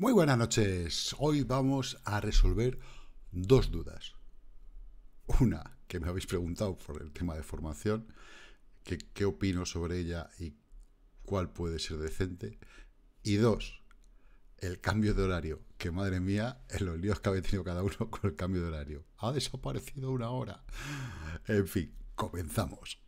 Muy buenas noches. Hoy vamos a resolver dos dudas. Una que me habéis preguntado por el tema de formación, que, qué opino sobre ella y cuál puede ser decente. Y dos, el cambio de horario, que madre mía, en los líos que habéis tenido cada uno con el cambio de horario. Ha desaparecido una hora. En fin, comenzamos.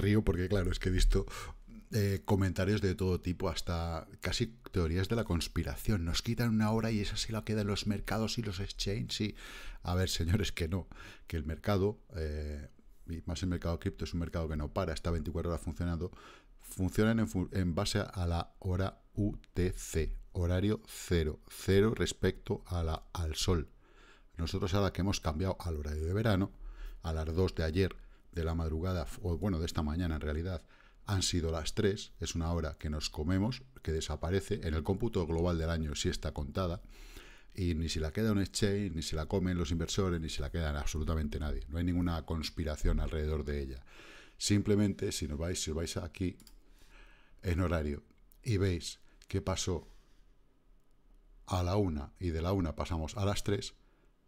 río porque, claro, es que he visto eh, comentarios de todo tipo, hasta casi teorías de la conspiración. Nos quitan una hora y esa así la queda en los mercados y los exchanges. Y... A ver, señores, que no, que el mercado, eh, y más el mercado cripto, es un mercado que no para, está 24 horas funcionando, funcionan en, en base a la hora UTC, horario cero, cero respecto a la, al sol. Nosotros ahora que hemos cambiado al horario de verano, a las 2 de ayer, de la madrugada, o bueno, de esta mañana en realidad, han sido las 3, es una hora que nos comemos, que desaparece, en el cómputo global del año si está contada, y ni se la queda un exchange, ni se la comen los inversores, ni se la queda absolutamente nadie. No hay ninguna conspiración alrededor de ella. Simplemente, si nos vais, si os vais aquí en horario y veis qué pasó a la una y de la una pasamos a las 3,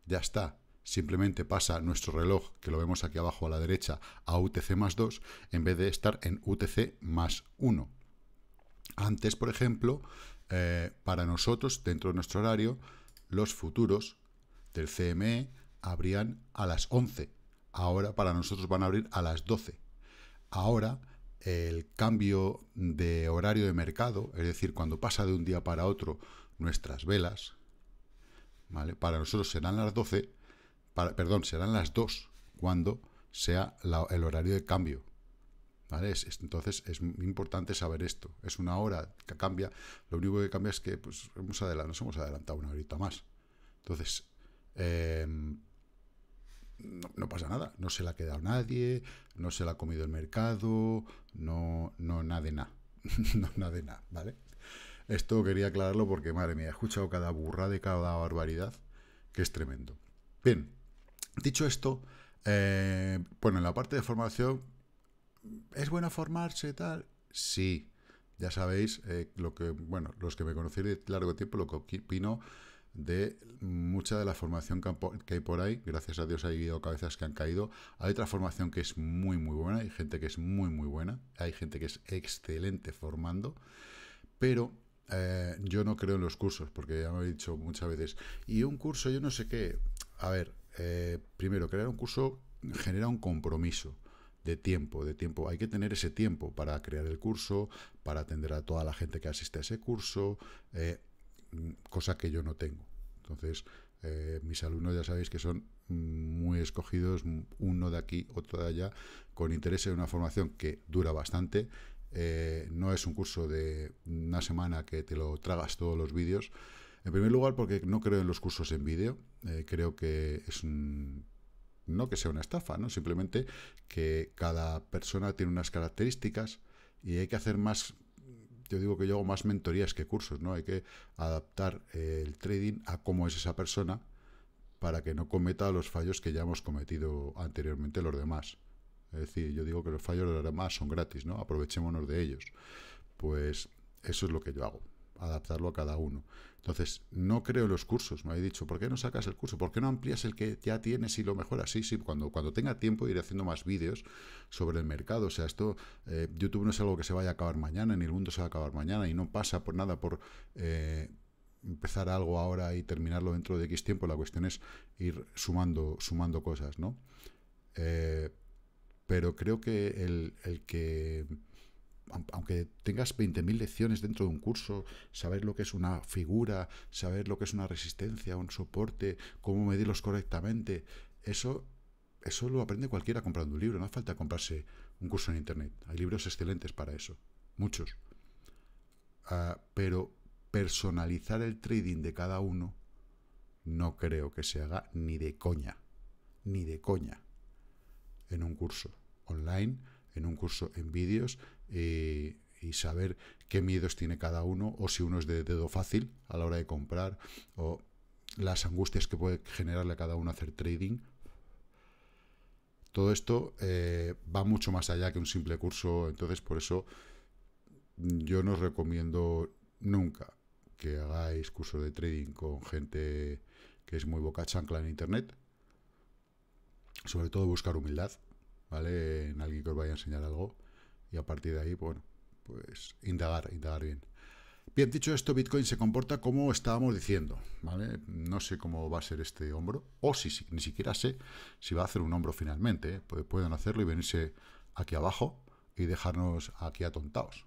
ya está simplemente pasa nuestro reloj, que lo vemos aquí abajo a la derecha, a UTC más 2, en vez de estar en UTC más 1. Antes, por ejemplo, eh, para nosotros, dentro de nuestro horario, los futuros del CME abrían a las 11. Ahora para nosotros van a abrir a las 12. Ahora el cambio de horario de mercado, es decir, cuando pasa de un día para otro nuestras velas, para nosotros serán las 12, perdón, serán las 2 cuando sea el horario de cambio. ¿Vale? Es, entonces es importante saber esto. Es una hora que cambia. Lo único que cambia es que pues, nos hemos adelantado una horita más. Entonces, em, no, pasa nada. No se la ha quedado nadie, no se la ha comido el mercado, no, no nada de nada. no nada de nada, ¿vale? Esto quería aclararlo porque, madre mía, he escuchado cada burra de cada barbaridad, que es tremendo. Bien, Dicho esto, eh, bueno, en la parte de formación, ¿es bueno formarse y tal? Sí. Ya sabéis, eh, lo que, bueno, los que me conocéis de largo tiempo, lo que opino de mucha de la formación que hay por ahí. Gracias a Dios ha cabezas que han caído. Hay otra formación que es muy, muy buena. Hay gente que es muy, muy buena. Hay gente que es excelente formando. Pero eh, yo no creo en los cursos, porque ya me he dicho muchas veces, y un curso, yo no sé qué. A ver, eh, primero, crear un curso genera un compromiso de tiempo, de tiempo. Hay que tener ese tiempo para crear el curso, para atender a toda la gente que asiste a ese curso, eh, cosa que yo no tengo. Entonces, eh, mis alumnos ya sabéis que son muy escogidos, uno de aquí, otro de allá, con interés en una formación que dura bastante. no es un curso de una semana que te lo tragas todos los vídeos. En primer lugar, porque no creo en los cursos en vídeo. Eh, creo que es no que sea una estafa, ¿no? Simplemente que cada persona tiene unas características y hay que hacer más, yo digo que yo hago más mentorías que cursos, ¿no? Hay que adaptar eh, el trading a cómo es esa persona para que no cometa los fallos que ya hemos cometido anteriormente los demás. Es decir, yo digo que los fallos de los demás son gratis, ¿no? Aprovechémonos de ellos. Pues eso es lo que yo hago adaptarlo a cada uno. Entonces, no creo en los cursos. Me habéis dicho, ¿por qué no sacas el curso? ¿Por qué no amplías el que ya tienes y lo mejoras? Sí, sí, cuando, cuando tenga tiempo iré haciendo más vídeos sobre el mercado. O sea, esto, eh, YouTube no es algo que se vaya a acabar mañana, ni el mundo se va a acabar mañana, y no pasa por nada por eh, empezar algo ahora y terminarlo dentro de X tiempo. La cuestión es ir sumando, sumando cosas, ¿no? Eh, pero creo que el que aunque tengas 20.000 lecciones dentro de un curso, saber lo que es una figura, saber lo que es una resistencia, un soporte, cómo medirlos correctamente, eso, eso lo aprende cualquiera comprando un libro, no hace falta comprarse un curso en Internet. Hay libros excelentes para eso, muchos. Ah, pero personalizar el trading de cada uno no creo que se haga ni de coña, ni de coña, en un curso online, en un curso en vídeos, eh, y saber qué miedos tiene cada uno o si uno es de dedo fácil a la hora de comprar o las angustias que puede generarle a cada uno hacer trading. Todo esto eh, va mucho más allá que un simple curso, entonces por eso yo no os recomiendo nunca que hagáis cursos de trading con gente que es muy boca chancla en internet. Sobre todo buscar humildad, ¿vale? En alguien que os vaya a enseñar algo y a partir de ahí, bueno, pues indagar, indagar bien. Bien, dicho esto, Bitcoin se comporta como estábamos diciendo, ¿vale? No sé cómo va a ser este hombro, o si, ni siquiera sé si va a hacer un hombro finalmente, ¿eh? pues pueden hacerlo y venirse aquí abajo y dejarnos aquí atontados.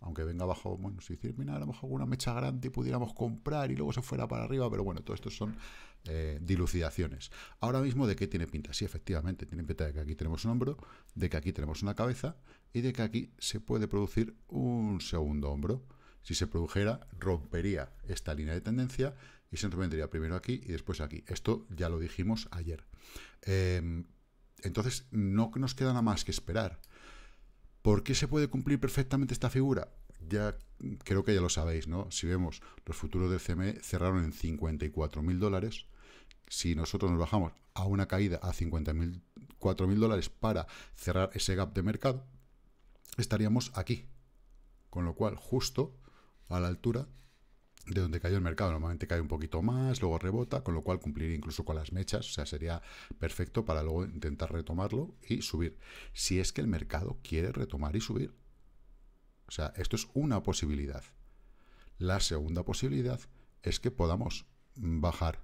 Aunque venga abajo, bueno, si decir, mira, a lo mejor alguna mecha grande y pudiéramos comprar y luego se fuera para arriba, pero bueno, todo esto son eh, dilucidaciones. Ahora mismo, ¿de qué tiene pinta? Sí, efectivamente, tiene pinta de que aquí tenemos un hombro, de que aquí tenemos una cabeza y de que aquí se puede producir un segundo hombro. Si se produjera, rompería esta línea de tendencia y se vendría primero aquí y después aquí. Esto ya lo dijimos ayer. Em, entonces, no nos queda nada más que esperar. ¿Por qué se puede cumplir perfectamente esta figura? Ya creo que ya lo sabéis, ¿no? Si vemos, los futuros del CME cerraron en 54.000 dólares, si nosotros nos bajamos a una caída a 50.000, 4.000 dólares para cerrar ese gap de mercado, estaríamos aquí. Con lo cual, justo a la altura de donde cayó el mercado. Normalmente cae un poquito más, luego rebota, con lo cual cumpliría incluso con las mechas, o sea, sería perfecto para luego intentar retomarlo y subir. Si es que el mercado quiere retomar y subir. O sea, esto es una posibilidad. La segunda posibilidad es que podamos bajar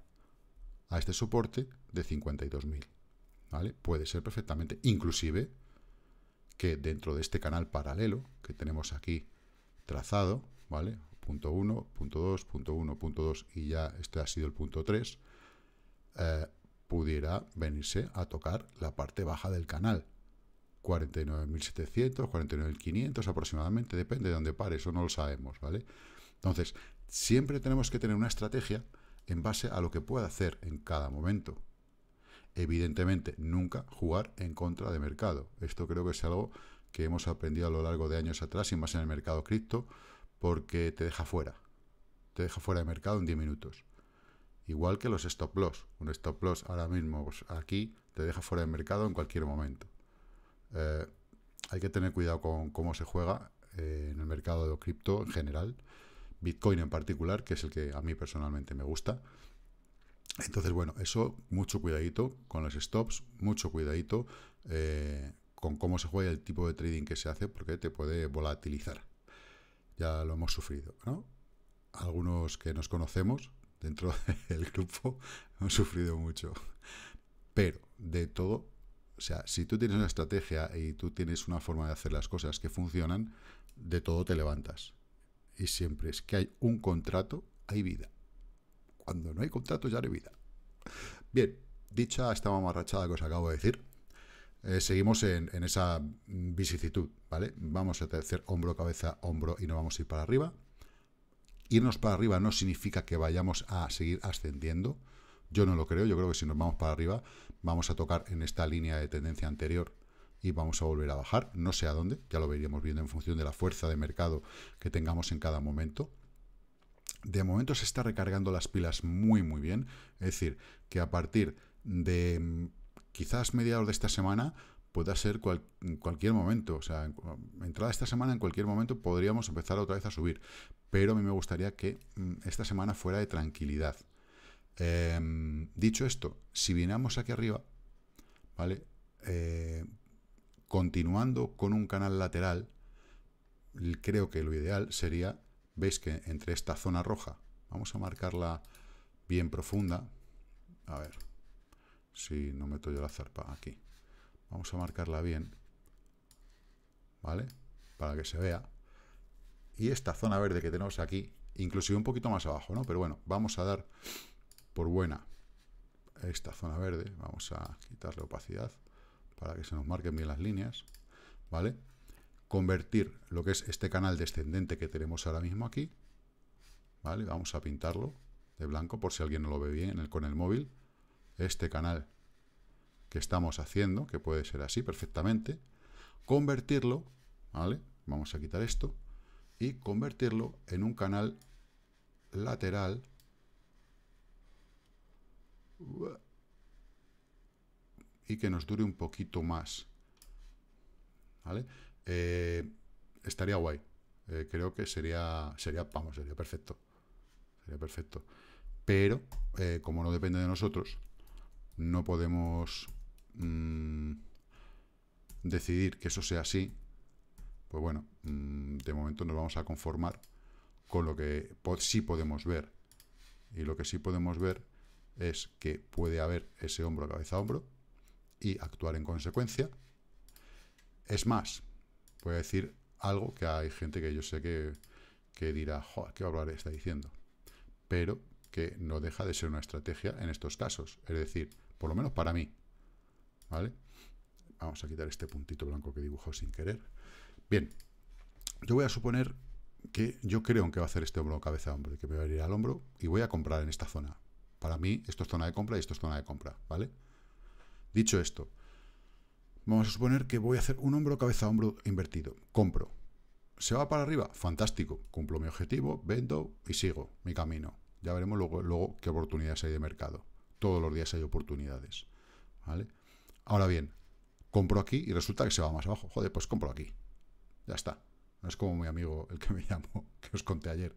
a este soporte de 52.000. ¿vale? Puede ser perfectamente, inclusive, que dentro de este canal paralelo que tenemos aquí trazado, ¿vale? Punto 1, punto 2, punto 1, punto 2 y ya este ha sido el punto 3, eh, pudiera venirse a tocar la parte baja del canal. 49.700, 49.500 aproximadamente, depende de dónde pare, eso no lo sabemos, ¿vale? Entonces, siempre tenemos que tener una estrategia en base a lo que pueda hacer en cada momento. Evidentemente, nunca jugar en contra de mercado. Esto creo que es algo que hemos aprendido a lo largo de años atrás y más en el mercado cripto, porque te deja fuera. Te deja fuera de mercado en 10 minutos. Igual que los stop loss. Un stop loss ahora mismo pues, aquí te deja fuera de mercado en cualquier momento. Eh, hay que tener cuidado con cómo se juega eh, en el mercado de cripto en general Bitcoin en particular, que es el que a mí personalmente me gusta. Entonces, bueno, eso, mucho cuidadito con los stops, mucho cuidadito eh, con cómo se juega el tipo de trading que se hace, porque te puede volatilizar. Ya lo hemos sufrido, ¿no? Algunos que nos conocemos dentro del grupo han sufrido mucho. Pero, de todo, o sea, si tú tienes una estrategia y tú tienes una forma de hacer las cosas que funcionan, de todo te levantas y siempre es que hay un contrato, hay vida. Cuando no hay contrato ya no hay vida. Bien, dicha esta mamarrachada que os acabo de decir, eh, seguimos en, esa vicisitud, ¿vale? Vamos a hacer hombro, cabeza, hombro y no vamos a ir para arriba. Irnos para arriba no significa que vayamos a seguir ascendiendo. Yo no lo creo, yo creo que si nos vamos para arriba vamos a tocar en esta línea de tendencia anterior y vamos a volver a bajar, no sé a dónde, ya lo veríamos viendo en función de la fuerza de mercado que tengamos en cada momento. De momento se está recargando las pilas muy muy bien, es decir, que a partir de mm, quizás mediados de esta semana pueda ser cualquier momento, o sea, entrada entrada esta semana en cualquier momento podríamos empezar otra vez a subir, pero a mí me gustaría que mm, esta semana fuera de tranquilidad. Em, dicho esto, si vinamos aquí arriba, ¿vale? Eh, continuando con un canal lateral, creo que lo ideal sería, veis que entre esta zona roja, vamos a marcarla bien profunda, a ver, si no meto yo la zarpa aquí, vamos a marcarla bien, ¿vale? Para que se vea. Y esta zona verde que tenemos aquí, inclusive un poquito más abajo, ¿no? Pero bueno, vamos a dar por buena esta zona verde, vamos a quitarle opacidad, para que se nos marquen bien las líneas, ¿vale? Convertir lo que es este canal descendente que tenemos ahora mismo aquí, ¿vale? Vamos a pintarlo de blanco por si alguien no lo ve bien el, con el móvil. Este canal que estamos haciendo, que puede ser así perfectamente, convertirlo, ¿vale? Vamos a quitar esto y convertirlo en un canal lateral y que nos dure un poquito más. ¿Vale? Eh, estaría guay. Eh, creo que sería, sería, vamos, sería perfecto. Sería perfecto. Pero, eh, como no depende de nosotros, no podemos mm, decidir que eso sea así. Pues bueno, mm, de momento nos vamos a conformar con lo que sí podemos ver. Y lo que sí podemos ver es que puede haber ese hombro, cabeza, hombro, y actuar en consecuencia. Es más, voy a decir algo que hay gente que yo sé que, que dirá, Joder, ¿qué hablar está diciendo? Pero que no deja de ser una estrategia en estos casos. Es decir, por lo menos para mí. ¿Vale? Vamos a quitar este puntito blanco que dibujo sin querer. Bien, yo voy a suponer que yo creo que va a hacer este hombro cabeza a hombro, que me va a ir al hombro y voy a comprar en esta zona. Para mí, esto es zona de compra y esto es zona de compra, ¿vale? Dicho esto, vamos a suponer que voy a hacer un hombro cabeza hombro invertido. Compro. ¿Se va para arriba? Fantástico. Cumplo mi objetivo, vendo y sigo mi camino. Ya veremos luego, qué oportunidades hay de mercado. Todos los días hay oportunidades. ¿Vale? Ahora bien, compro aquí y resulta que se va más abajo. Joder, pues compro aquí. Ya está. No es como mi amigo el que me llamó, que os conté ayer.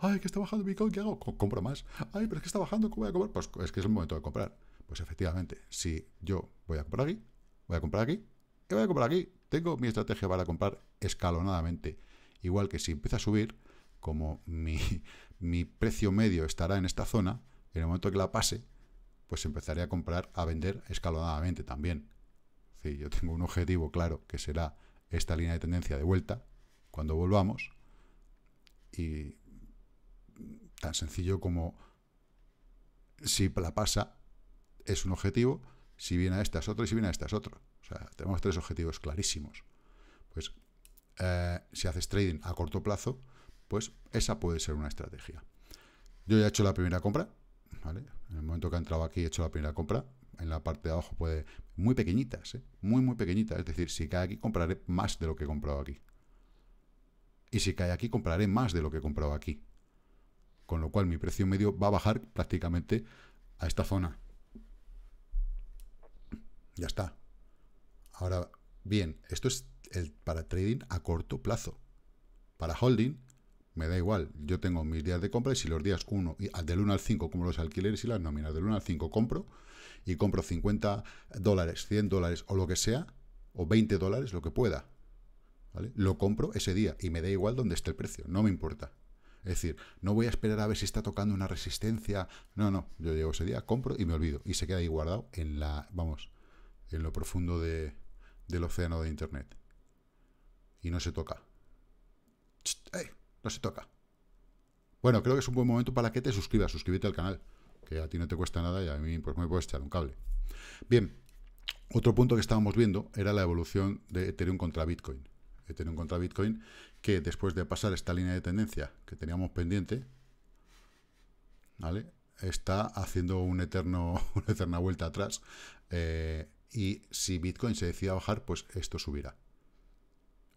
Ay, que está bajando Bitcoin, ¿qué hago? Compro más. Ay, pero es que está bajando, ¿cómo voy a comer? Pues es que es el momento de comprar. Pues efectivamente, si yo voy a comprar aquí, voy a comprar aquí y voy a comprar aquí, tengo mi estrategia para comprar escalonadamente. Igual que si empieza a subir, como mi, precio medio estará en esta zona, en el momento que la pase, pues empezaré a comprar, a vender escalonadamente también. Si yo tengo un objetivo claro que será esta línea de tendencia de vuelta cuando volvamos y tan sencillo como si la pasa es un objetivo, si viene a esta es otro y si viene a esta es otro. O sea, tenemos tres objetivos clarísimos. Pues eh, si haces trading a corto plazo, pues esa puede ser una estrategia. Yo ya he hecho la primera compra, ¿vale? En el momento que he entrado aquí he hecho la primera compra. En la parte de abajo puede... Muy pequeñitas, ¿eh? Muy, muy pequeñitas. Es decir, si cae aquí compraré más de lo que he comprado aquí. Y si cae aquí compraré más de lo que he comprado aquí. Con lo cual mi precio medio va a bajar prácticamente a esta zona. Ya está. Ahora bien, esto es el, para trading a corto plazo. Para holding, me da igual. Yo tengo mis días de compra y si los días 1, ah, del 1 al 5, como los alquileres y las nóminas, del 1 al 5 compro y compro 50 dólares, 100 dólares o lo que sea, o 20 dólares, lo que pueda. ¿vale? Lo compro ese día y me da igual donde esté el precio, no me importa. Es decir, no voy a esperar a ver si está tocando una resistencia. No, no, yo llego ese día, compro y me olvido. Y se queda ahí guardado en la, vamos, en lo profundo de, del océano de Internet. Y no se toca. No se toca. Bueno, creo que es un buen momento para que te suscribas. Suscríbete al canal, que a ti no te cuesta nada y a mí pues, me puedes echar un cable. Bien, otro punto que estábamos viendo era la evolución de Ethereum contra Bitcoin. Ethereum contra Bitcoin, que después de pasar esta línea de tendencia que teníamos pendiente, ¿vale? está haciendo un eterno, una eterna vuelta atrás. Eh, y si Bitcoin se decide a bajar, pues esto subirá.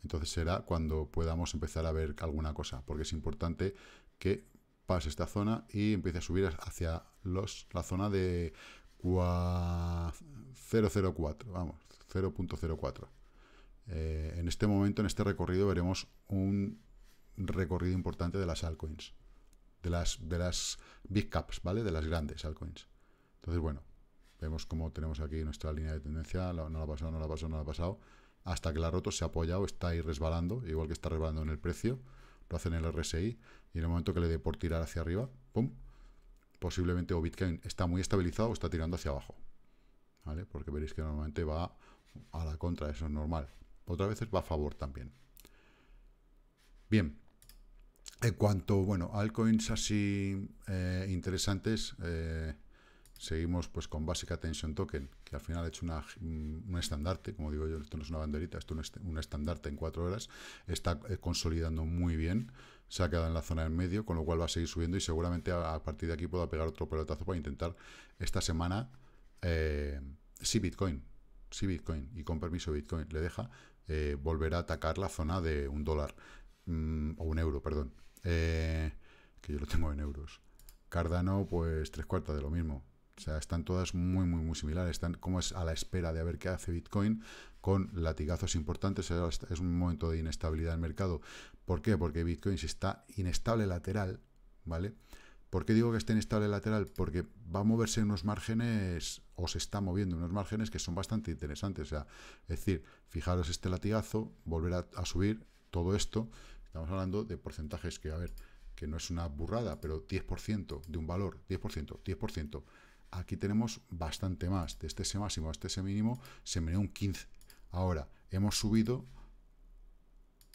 Entonces será cuando podamos empezar a ver alguna cosa, porque es importante que pase esta zona y empiece a subir hacia los, la zona de 004, vamos, 0.04. Eh, en este momento, en este recorrido, veremos un recorrido importante de las altcoins, de las, de las big caps, ¿vale? De las grandes altcoins. Entonces, bueno, Vemos cómo tenemos aquí nuestra línea de tendencia, no la ha pasado, no la ha pasado, no la ha pasado. Hasta que la ha roto, se ha apoyado, está ahí resbalando, igual que está resbalando en el precio. Lo hace en el RSI y en el momento que le dé por tirar hacia arriba, ¡pum! Posiblemente o Bitcoin está muy estabilizado o está tirando hacia abajo. ¿Vale? Porque veréis que normalmente va a la contra, eso es normal. Otras veces va a favor también. Bien, en cuanto, bueno, altcoins así eh, interesantes, eh, Seguimos pues con Basic Attention Token, que al final ha hecho una, un estandarte, como digo yo, esto no es una banderita, esto es un estandarte en cuatro horas. Está eh, consolidando muy bien, se ha quedado en la zona del medio, con lo cual va a seguir subiendo y seguramente a, partir de aquí pueda pegar otro pelotazo para intentar esta semana Si eh, sí Bitcoin, sí Bitcoin, y con permiso Bitcoin le deja eh, volver a atacar la zona de un dólar, mm, o un euro, perdón, que yo lo tengo en euros. Cardano, pues tres cuartas de lo mismo. O sea, están todas muy, muy, muy similares. Están como es a la espera de a ver qué hace Bitcoin con latigazos importantes. Es un momento de inestabilidad del mercado. ¿Por qué? Porque Bitcoin está inestable lateral, ¿vale? ¿Por qué digo que está inestable lateral? Porque va a moverse unos márgenes, o se está moviendo unos márgenes que son bastante interesantes. O sea, es decir, fijaros este latigazo, volver a, a subir todo esto. Estamos hablando de porcentajes que, a ver, que no es una burrada, pero 10% de un valor, 10%, 10%. Aquí tenemos bastante más. De este máximo a este mínimo se me un 15. Ahora, hemos subido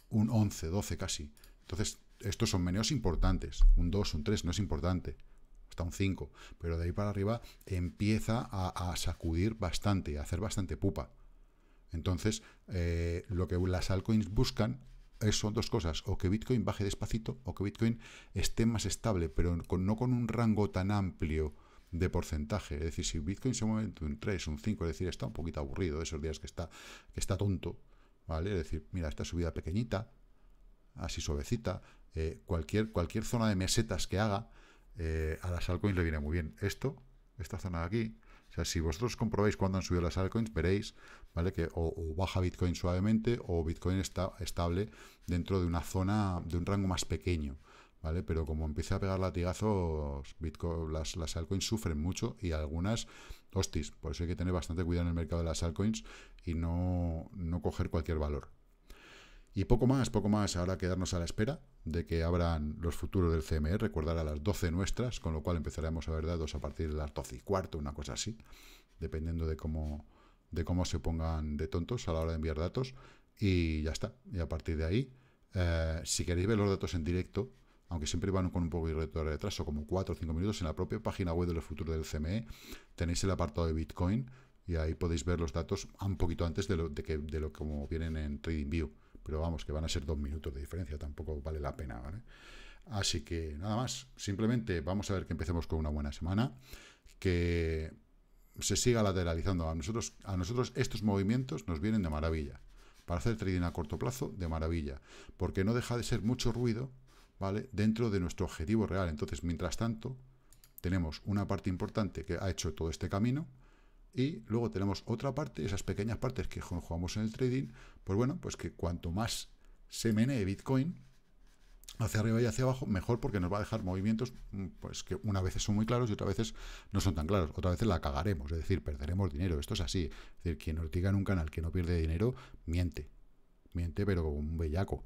un 11, 12 casi. Entonces, estos son meneos importantes. Un 2, un 3 no es importante. Hasta un 5. Pero de ahí para arriba empieza a, sacudir bastante, a hacer bastante pupa. Entonces, eh, lo que las altcoins buscan son dos cosas, o que Bitcoin baje despacito o que Bitcoin esté más estable, pero no con un rango tan amplio de porcentaje. Es decir, si Bitcoin se mueve entre un 3, un 5, es decir, está un poquito aburrido esos días que está, que está tonto, ¿vale? Es decir, mira, esta subida pequeñita, así suavecita, eh, cualquier, cualquier zona de mesetas que haga, eh, a las altcoins le viene muy bien. Esto, esta zona de aquí, o sea, si vosotros comprobáis cuando han subido las altcoins, veréis ¿vale? que o, baja Bitcoin suavemente o Bitcoin está estable dentro de una zona, de un rango más pequeño. Pero como empieza a pegar latigazos, las, las altcoins sufren mucho y algunas, hostis, por eso hay que tener bastante cuidado en el mercado de las altcoins y no, coger cualquier valor. Y poco más, poco más, ahora quedarnos a la espera de que abran los futuros del CME, recordar a las 12 nuestras, con lo cual empezaremos a ver datos a partir de las 12 y cuarto, una cosa así, dependiendo de cómo, de cómo se pongan de tontos a la hora de enviar datos. Y ya está, y a partir de ahí, eh, si queréis ver los datos en directo, aunque siempre van con un poco de retraso, como 4 o 5 minutos, en la propia página web de los futuros del CME tenéis el apartado de Bitcoin y ahí podéis ver los datos un poquito antes de lo, que, como vienen en TradingView. Pero vamos, que van a ser 2 minutos de diferencia, tampoco vale la pena, Así que nada más, simplemente vamos a ver que empecemos con una buena semana, que se siga lateralizando. A nosotros, a nosotros estos movimientos nos vienen de maravilla. Para hacer trading a corto plazo, de maravilla. Porque no deja de ser mucho ruido ¿vale? Dentro de nuestro objetivo real. Entonces, mientras tanto, tenemos una parte importante que ha hecho todo este camino y luego tenemos otra parte, esas pequeñas partes que jugamos en el trading, pues bueno, pues que cuanto más se mene Bitcoin hacia arriba y hacia abajo, mejor porque nos va a dejar movimientos mm, pues que una vez son muy claros y otra veces no son tan claros, otra vez la cagaremos, es decir, perderemos dinero, esto es así, es decir, quien nos diga en un canal que no pierde dinero, miente, miente pero como un bellaco,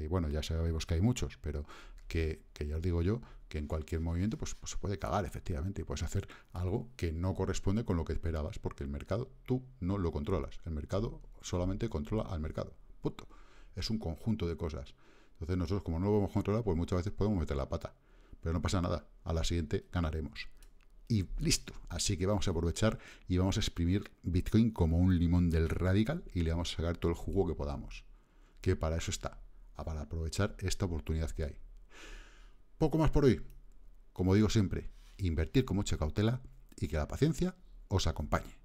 y bueno, ya sabemos que hay muchos, pero que, ya os digo yo que en cualquier movimiento pues, pues, se puede cagar, efectivamente, y puedes hacer algo que no corresponde con lo que esperabas, porque el mercado tú no lo controlas. El mercado solamente controla al mercado. Punto. Es un conjunto de cosas. Entonces nosotros como no lo podemos controlar, pues muchas veces podemos meter la pata. Pero no pasa nada. A la siguiente ganaremos. Y listo. Así que vamos a aprovechar y vamos a exprimir Bitcoin como un limón del radical y le vamos a sacar todo el jugo que podamos. Que para eso está para aprovechar esta oportunidad que hay. Poco más por hoy. Como digo siempre, invertir con mucha cautela y que la paciencia os acompañe.